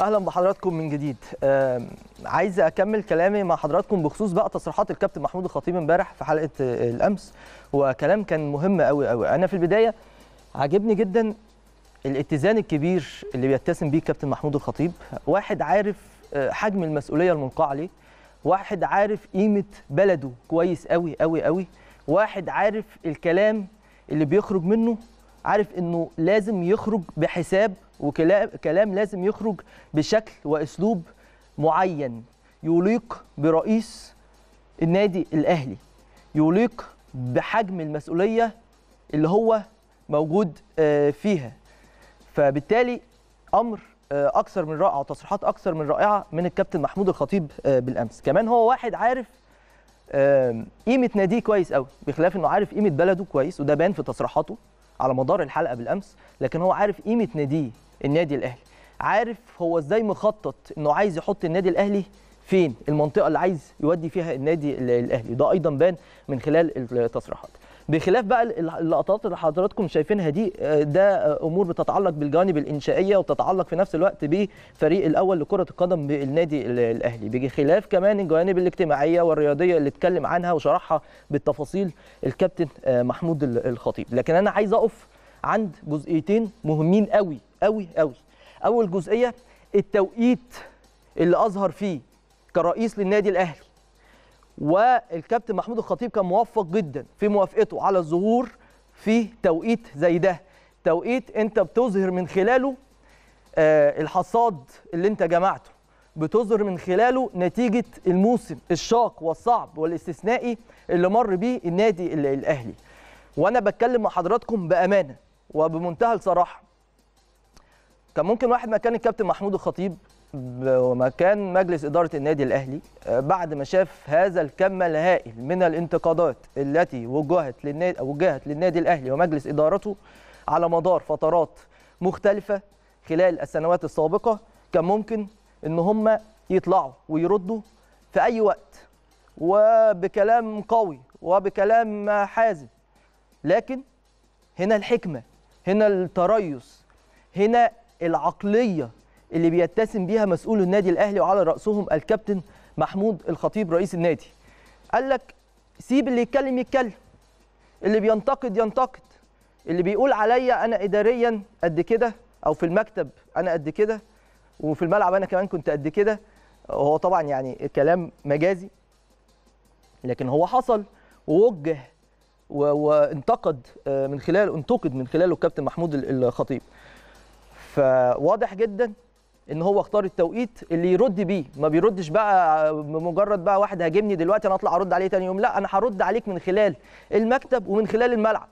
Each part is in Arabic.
اهلا بحضراتكم من جديد عايز اكمل كلامي مع حضراتكم بخصوص بقى تصريحات الكابتن محمود الخطيب امبارح في حلقه الامس وكلام كان مهم قوي قوي انا في البدايه عاجبني جدا الاتزان الكبير اللي بيتسم بيه الكابتن محمود الخطيب واحد عارف آه، حجم المسؤوليه المنقعه عليه واحد عارف قيمه بلده كويس قوي قوي قوي واحد عارف الكلام اللي بيخرج منه عارف انه لازم يخرج بحساب وكلام لازم يخرج بشكل واسلوب معين يليق برئيس النادي الاهلي يليق بحجم المسؤوليه اللي هو موجود آه، فيها فبالتالي امر آه، اكثر من رائع وتصريحات اكثر من رائعه من الكابتن محمود الخطيب آه، بالامس كمان هو واحد عارف قيمه ناديه كويس قوي بخلاف انه عارف قيمه بلده كويس وده بان في تصريحاته على مدار الحلقه بالامس لكن هو عارف قيمه ناديه النادي الاهلي عارف هو ازاي مخطط انه عايز يحط النادي الاهلي فين المنطقه اللي عايز يودي فيها النادي الاهلي ده ايضا بان من خلال التصريحات بخلاف بقى اللقطات اللي حضراتكم شايفينها دي آه، ده امور بتتعلق بالجوانب الانشائيه وبتتعلق في نفس الوقت بفريق الاول لكره القدم بالنادي الاهلي بخلاف كمان الجوانب الاجتماعيه والرياضيه اللي اتكلم عنها وشرحها بالتفاصيل الكابتن آه، محمود الخطيب لكن انا عايز اقف عند جزئيتين مهمين قوي قوي قوي اول جزئيه التوقيت اللي اظهر فيه كرئيس للنادي الاهلي والكابتن محمود الخطيب كان موفق جدا في موافقته على الظهور في توقيت زي ده توقيت انت بتظهر من خلاله آه، الحصاد اللي انت جمعته بتظهر من خلاله نتيجة الموسم الشاق والصعب والاستثنائي اللي مر بيه النادي الأهلي وأنا بتكلم مع حضراتكم بأمانة وبمنتهى الصراحة كان ممكن واحد مكان الكابتن محمود الخطيب ومكان مجلس إدارة النادي الأهلي آه، بعد ما شاف هذا الكم الهائل من الانتقادات التي وجهت للنادي وجهت للنادي الأهلي ومجلس إدارته على مدار فترات مختلفة خلال السنوات السابقة كان ممكن إن هم يطلعوا ويردوا في أي وقت وبكلام قوي وبكلام حازم لكن هنا الحكمة هنا التريث هنا العقلية اللي بيتسم بيها مسؤول النادي الاهلي وعلى راسهم الكابتن محمود الخطيب رئيس النادي قال لك سيب اللي يتكلم يتكلم اللي بينتقد ينتقد اللي بيقول عليا انا اداريا قد كده او في المكتب انا قد كده وفي الملعب انا كمان كنت قد كده هو طبعا يعني كلام مجازي لكن هو حصل ووجه وانتقد آه، من خلاله انتقد من خلاله الكابتن محمود الخطيب فواضح جدا ان هو اختار التوقيت اللي يرد بيه ما بيردش بقى بمجرد بقى واحد هاجمني دلوقتي انا اطلع ارد عليه تاني يوم لا انا هرد عليك من خلال المكتب ومن خلال الملعب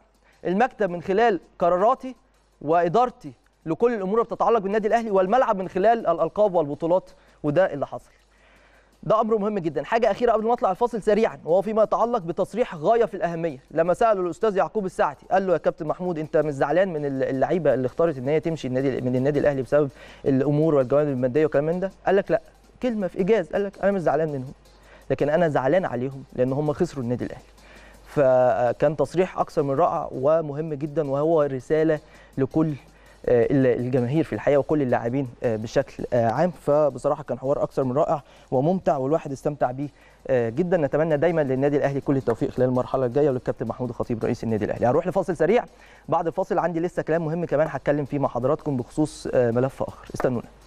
المكتب من خلال قراراتي وادارتي لكل الامور اللي بتتعلق بالنادي الاهلي والملعب من خلال الالقاب والبطولات وده اللي حصل ده امر مهم جدا حاجه اخيره قبل ما اطلع الفاصل سريعا وهو فيما يتعلق بتصريح غايه في الاهميه لما ساله الاستاذ يعقوب السعدي قال له يا كابتن محمود انت مش زعلان من اللعيبه اللي اختارت ان هي تمشي النادي من النادي الاهلي بسبب الامور والجوانب الماديه والكلام من ده قال لك لا كلمه في ايجاز قال لك انا مش زعلان منهم لكن انا زعلان عليهم لان هم خسروا النادي الاهلي فكان تصريح اكثر من رائع ومهم جدا وهو رساله لكل آه، الجماهير في الحقيقه وكل اللاعبين آه، بشكل آه، عام فبصراحه كان حوار اكثر من رائع وممتع والواحد استمتع بيه جدا نتمنى دايما للنادي الاهلي كل التوفيق خلال المرحله الجايه وللكابتن محمود الخطيب رئيس النادي الاهلي هروح لفاصل سريع بعد الفاصل عندي لسه كلام مهم كمان هتكلم فيه مع حضراتكم بخصوص ملف اخر استنونا